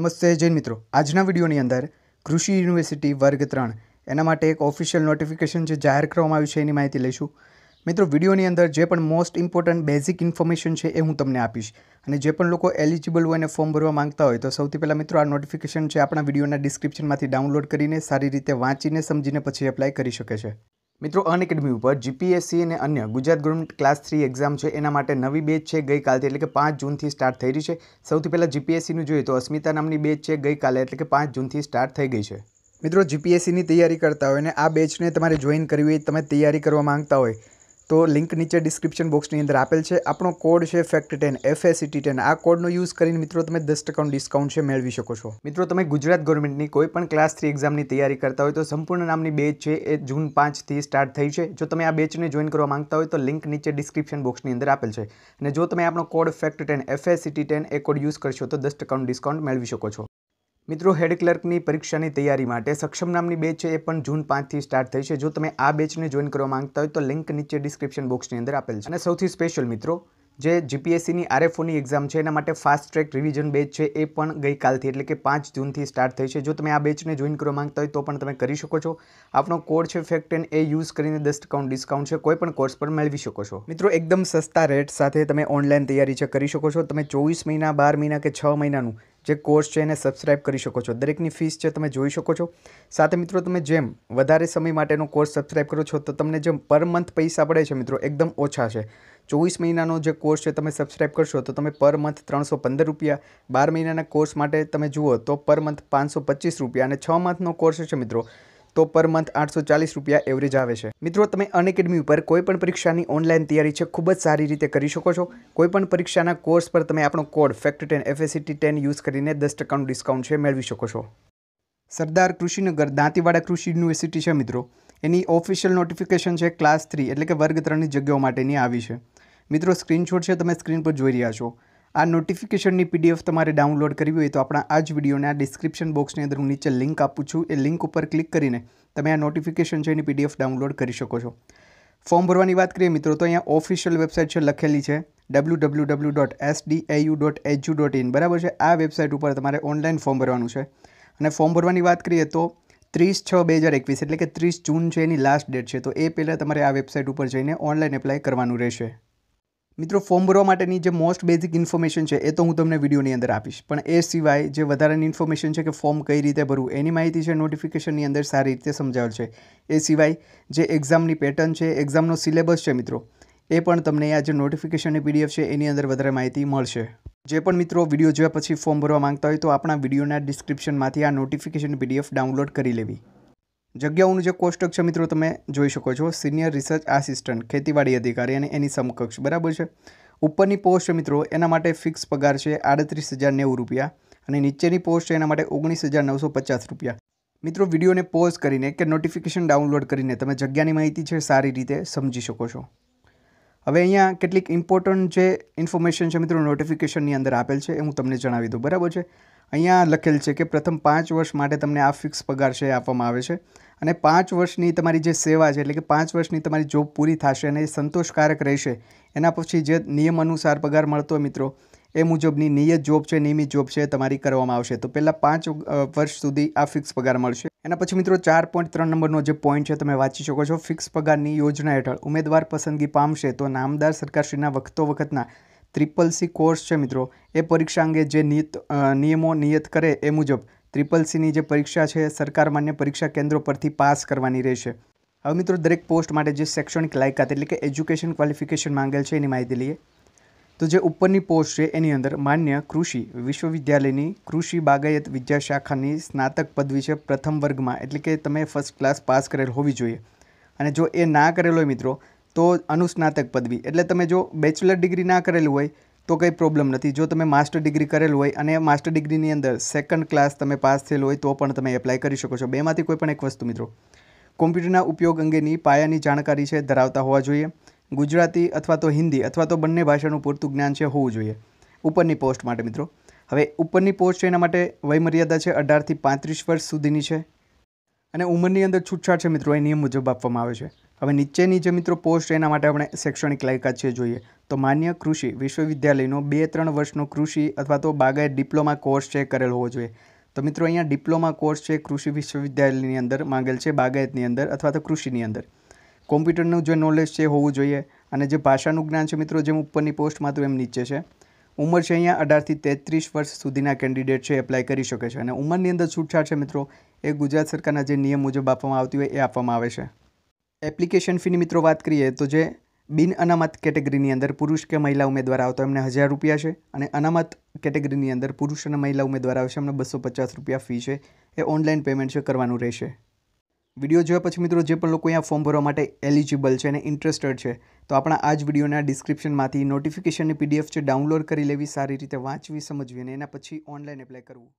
નમસ્તે જૈન મિત્રો આજના વિડીયોની અંદર કૃષિ યુનિવર્સિટી વર્ગ ત્રણ એના માટે એક ઓફિશિયલ નોટિફિકેશન જે જાહેર કરવામાં આવ્યું છે એની માહિતી લઈશું મિત્રો વિડીયોની અંદર જે પણ મોસ્ટ ઇમ્પોર્ટન્ટ બેઝિક ઇન્ફોર્મેશન છે એ હું તમને આપીશ અને જે પણ લોકો એલિજિબલ હોય અને ફોર્મ ભરવા માંગતા હોય તો સૌથી પહેલાં મિત્રો આ નોટિફિકેશન છે આપણા વિડીયોના ડિસ્ક્રિપ્શનમાંથી ડાઉનલોડ કરીને સારી રીતે વાંચીને સમજીને પછી એપ્લાય કરી શકે છે મિત્રો અન એકેડમી ઉપર જીપીએસસી અને અન્ય Gujarat government class three exam છે એના માટે નવી બેચ છે ગઈકાલથી એટલે કે પાંચ જૂનથી સ્ટાર્ટ થઈ રહી છે સૌથી પહેલાં જીપીએસસીનું જોઈએ તો અસ્મિતા નામની બેચ છે ગઈકાલે એટલે કે પાંચ જૂનથી સ્ટાર્ટ થઈ ગઈ છે મિત્રો જીપીએસસીની તૈયારી કરતા હોય અને આ બેચને તમારે જોઈન કરવી હોય તમે તૈયારી કરવા માંગતા હોય તો લિંક નીચે ડિસ્ક્રિપ્શન બોક્સની અંદર આપેલ છે આપણો કોડ છે ફેક્ટ ટેન એફએસીટી ટેન આ કોડનો યુઝ કરીને મિત્રો તમે દસ ટકાનું ડિસ્કાઉન્ટ છે મેળવી શકો છો મિત્રો તમે ગુજરાત ગવર્મેન્ટની કોઈ પણ ક્લાસ થ્રી એક્ઝામની તૈયારી કરતા હોય તો સંપૂર્ણ નામની બેચ છે એ જૂન પાંચથી સ્ટાર્ટ થઈ છે જો તમે આ બેચને જોઈન કરવા માંગતા હોય તો લિંક નીચે ડિસ્ક્રિપ્શન બોક્સની અંદર આપેલ છે અને જો તમે આપણો code fact ten F A C T ten એ કોડ યુઝ કરશો તો દસ ટકાનું ડિસ્કાઉન્ટ મેળવી શકો છો મિત્રો હેડ ક્લર્કની પરીક્ષાની તૈયારી માટે સક્ષમ નામની બેચ છે એ પણ જૂન પાંચથી સ્ટાર્ટ થઈ છે જો તમે આ બેચને જોઈન કરવા માંગતા હોય તો લિંક નીચે ડિસ્ક્રિપ્શન બોક્સની અંદર આપેલ છે અને સૌથી સ્પેશિયલ મિત્રો જે જીપીએસસીની આરએફઓની એક્ઝામ છે એના માટે ફાસ્ટ ટ્રેક રિવિઝન બેચ છે એ પણ ગઈકાલથી એટલે કે પાંચ જૂનથી સ્ટાર્ટ થઈ છે જો તમે આ બેચને જોઈન કરવા માંગતા હોય તો પણ તમે કરી શકો છો આપણો કોડ છે ફેક્ટેન એ યુઝ કરીને દસ ટકાઉન્ટ ડિસ્કાઉન્ટ છે કોઈ પણ કોર્સ પર મેળવી શકો છો મિત્રો એકદમ સસ્તા રેટ સાથે તમે ઓનલાઈન તૈયારી છે કરી શકો છો તમે ચોવીસ મહિના બાર મહિના કે છ મહિનાનું જે કોર્સ છે એને સબસ્ક્રાઇબ કરી શકો છો દરેકની ફીસ છે તમે જોઈ શકો છો સાથે મિત્રો તમે જેમ વધારે સમય માટેનો કોર્સ સબસ્ક્રાઇબ કરો છો તો તમને જેમ પર મંથ પૈસા પડે છે મિત્રો એકદમ ઓછા છે ચોવીસ મહિનાનો જે કોર્સ છે તમે સબસ્ક્રાઇબ કરશો તો તમે પર મંથ ત્રણસો પંદર રૂપિયા બાર મહિનાના કોર્સ માટે તમે જુઓ તો પર મંથ પાંચસો પચીસ રૂપિયા અને છ મંથનો કોર્સ છે મિત્રો તો પર મંથ આઠસો ચાલીસ રૂપિયા એવરેજ આવે છે મિત્રો તમે અનએકેડમી ઉપર કોઈપણ પરીક્ષાની ઓનલાઈન તૈયારી છે ખૂબ જ સારી રીતે કરી શકો છો કોઈપણ પરીક્ષાના કોર્સ પર તમે આપણો code fact ten F A C T ten use કરીને દસ ટકાનું ડિસ્કાઉન્ટ છે મેળવી શકો છો સરદાર કૃષિનગર દાંતીવાડા કૃષિ યુનિવર્સિટી છે મિત્રો એની ઓફિશિયલ નોટિફિકેશન છે ક્લાસ થ્રી એટલે કે વર્ગ ત્રણની જગ્યાઓ માટેની આવી છે મિત્રો સ્ક્રીનશોટ છે તમે સ્ક્રીન પર જોઈ રહ્યા છો આ નોટિફિકેશનની પીડીએફ તમારે ડાઉનલોડ કરવી હોય તો આપણા આ જ આ ડિસ્ક્રિપ્શન બોક્સની અંદર હું નીચે લિંક આપું છું એ લિંક ઉપર ક્લિક કરીને તમે આ નોટિફિકેશન છે એની પીડીએફ ડાઉનલોડ કરી શકો છો ફોર્મ ભરવાની વાત કરીએ મિત્રો તો અહીંયા ઓફિશિયલ વેબસાઇટ છે લખેલી છે W W W dot SDAU dot HU dot in બરાબર છે આ વેબસાઇટ ઉપર તમારે ઓનલાઈન ફોર્મ ભરવાનું છે અને ફોર્મ ભરવાની વાત કરીએ તો ત્રીસ છ બે હજાર એકવીસ એટલે કે ત્રીસ જૂન છે એની લાસ્ટ ડેટ છે તો એ પહેલાં તમારે આ વેબસાઇટ ઉપર જઈને ઓનલાઈન એપ્લાય કરવાનું રહેશે મિત્રો ફોર્મ ભરવા માટેની જે મોસ્ટ બેઝિક ઇન્ફોર્મેશન છે એ તો હું તમને વિડીયોની અંદર આપીશ પણ એ સિવાય જે વધારાની ઇન્ફોર્મેશન છે કે ફોર્મ કઈ રીતે ભરવું એની માહિતી છે નોટિફિકેશનની અંદર સારી રીતે સમજાવેલ છે એ સિવાય જે એક્ઝામની પેટર્ન છે એક્ઝામનો સિલેબસ છે મિત્રો એ પણ તમને આ જે નોટિફિકેશનની પીડીએફ છે એની અંદર વધારે માહિતી મળશે જે પણ મિત્રો વિડીયો જોયા પછી ફોર્મ ભરવા માંગતા હોય તો આપણા વિડીયોના ડિસ્ક્રિપ્શનમાંથી આ નોટિફિકેશન પીડીએફ ડાઉનલોડ કરી લેવી જગ્યાઓનું જે કોષ્ટક છે મિત્રો તમે જોઈ શકો છો સિનિયર રિસર્ચ આસિસ્ટન્ટ ખેતીવાડી અધિકારી અને એની સમકક્ષ બરાબર છે ઉપરની પોસ્ટ મિત્રો એના માટે ફિક્સ પગાર છે આડત્રીસ હજાર નેવું રૂપિયા અને નીચેની પોસ્ટ એના માટે ઓગણીસ હજાર નવસો પચાસ રૂપિયા મિત્રો વિડીયોને પોઝ કરીને કે નોટિફિકેશન ડાઉનલોડ કરીને તમે જગ્યાની માહિતી છે સારી રીતે સમજી શકો છો હવે અહીંયા કેટલીક ઇમ્પોર્ટન્ટ જે ઇન્ફોર્મેશન છે મિત્રો નોટિફિકેશનની અંદર આપેલ છે એ હું તમને જણાવી દઉં બરાબર છે અહીંયા લખેલ છે કે પ્રથમ પાંચ વર્ષ માટે તમને આ ફિક્સ પગાર છે આપવામાં આવે છે અને પાંચ વર્ષની તમારી જે સેવા છે એટલે કે પાંચ વર્ષની તમારી જોબ પૂરી થશે અને સંતોષકારક રહેશે એના પછી જે નિયમ અનુસાર પગાર મળતો મિત્રો એ મુજબની નિયત જોબ છે નિયમિત જોબ છે તમારી કરવામાં આવશે તો પહેલાં પાંચ વર્ષ સુધી આ ફિક્સ પગાર મળશે એના પછી મિત્રો ચાર પોઈન્ટ ત્રણ નંબરનો જે પોઈન્ટ છે તમે વાંચી શકો છો ફિક્સ પગારની યોજના હેઠળ ઉમેદવાર પસંદગી પામશે તો નામદાર સરકારશ્રીના વખતો વખતના ત્રિપલ સી કોર્સ છે મિત્રો એ પરીક્ષા અંગે જે નિયત નિયમો નિયત કરે એ મુજબ ત્રિપલ સીની જે પરીક્ષા છે સરકાર માન્ય પરીક્ષા કેન્દ્રો પરથી પાસ કરવાની રહેશે હવે મિત્રો દરેક પોસ્ટ માટે જે શૈક્ષણિક લાયકાત એટલે કે એજ્યુકેશન ક્વોલિફિકેશન માંગેલ છે એની માહિતી લઈએ તો જે ઉપરની પોસ્ટ છે એની અંદર માન્ય કૃષિ વિશ્વવિદ્યાલયની કૃષિ બાગાયત વિદ્યાશાખાની સ્નાતક પદવી છે પ્રથમ વર્ગમાં એટલે કે તમે ફર્સ્ટ ક્લાસ પાસ કરેલ હોવી જોઈએ અને જો એ ના કરેલો હોય મિત્રો તો અનુસ્નાતક પદવી એટલે તમે જો બેચલર ડિગ્રી ના કરેલું હોય તો કંઈ પ્રોબ્લેમ નથી જો તમે માસ્ટર ડિગ્રી કરેલું હોય અને માસ્ટર ડિગ્રીની અંદર સેકન્ડ ક્લાસ તમે પાસ થયેલો હોય તો પણ તમે એપ્લાય કરી શકો છો બેમાંથી કોઈ પણ એક વસ્તુ મિત્રો કોમ્પ્યુટરના ઉપયોગ અંગેની પાયાની જાણકારી છે ધરાવતા હોવા જોઈએ ગુજરાતી અથવા તો હિન્દી અથવા તો બંને ભાષાનું પૂરતું જ્ઞાન છે હોવું જોઈએ ઉપરની પોસ્ટ માટે મિત્રો હવે ઉપરની પોસ્ટ એના માટે વયમર્યાદા છે અઢારથી પાંત્રીસ વર્ષ સુધીની છે અને ઉંમરની અંદર છૂટછાટ છે મિત્રો એ નિયમ મુજબ આપવામાં આવે છે હવે નીચેની જે મિત્રો પોસ્ટ એના માટે આપણે શૈક્ષણિક લાયકાત છે જોઈએ તો માન્ય કૃષિ વિશ્વવિદ્યાલયનો બે ત્રણ વર્ષનો કૃષિ અથવા તો બાગાયત ડિપ્લોમા કોર્સ છે કરેલો હોવો જોઈએ તો મિત્રો અહીંયા ડિપ્લોમા કોર્સ છે કૃષિ વિશ્વવિદ્યાલયની અંદર માંગેલ છે બાગાયતની અંદર અથવા તો કૃષિની અંદર કોમ્પ્યુટરનું જે નોલેજ છે હોવું જોઈએ અને જે ભાષાનું જ્ઞાન છે મિત્રો જેમ ઉપરની પોસ્ટમાં તો એમ નીચે છે ઉંમર છે અહીંયા અઢારથી તેત્રીસ વર્ષ સુધીના કેન્ડિડેટ છે એપ્લાય કરી શકે છે અને ઉંમરની અંદર છૂટછાટ છે મિત્રો એ ગુજરાત સરકારના જે નિયમ મુજબ આપવામાં આવતી હોય એ આપવામાં આવે છે એપ્લિકેશન ફીની મિત્રો વાત કરીએ તો જે બિન અનામત કેટેગરીની અંદર પુરુષ કે મહિલા ઉમેદવાર આવતો એમને હજાર રૂપિયા છે અને અનામત કેટેગરીની અંદર પુરુષ અને મહિલા ઉમેદવાર આવશે એમને બસો પચાસ રૂપિયા ફી છે એ ઓનલાઈન પેમેન્ટ છે કરવાનું રહેશે વિડીયો જોયા પછી મિત્રો જે પણ લોકો અહીંયા ફોર્મ ભરવા માટે એલિજિબલ છે અને ઇન્ટરેસ્ટેડ છે તો આપણા આ જ વિડીયોના ડિસ્ક્રિપ્શનમાંથી નોટિફિકેશનની પીડીએફ છે ડાઉનલોડ કરી લેવી સારી રીતે વાંચવી સમજવી અને એના પછી ઓનલાઈન એપ્લાય કરવું